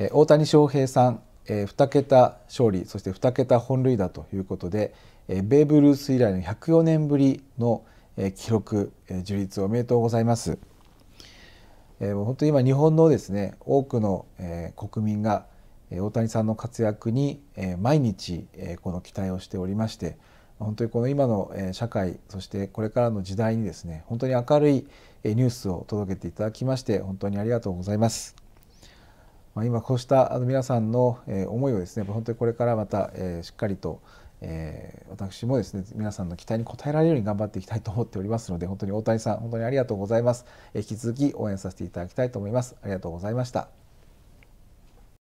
え大谷翔平さん、え2桁勝利そして2桁本塁打ということで、えベーブ・ルース以来の104年ぶりの、え記録、え樹立おめでとうございます。え本当に今日本のですね多くの、え国民が大谷さんの活躍に毎日この期待をしておりまして本当にこの今の社会そしてこれからの時代にですね本当に明るいニュースを届けていただきまして本当にありがとうございます。まあ、今こうした皆さんの思いをですね本当にこれからまたしっかりとえ私もですね皆さんの期待に応えられるように頑張っていきたいと思っておりますので本当に大谷さん本当にありがとうございます、え引き続き応援させていただきたいと思いますありがとうございました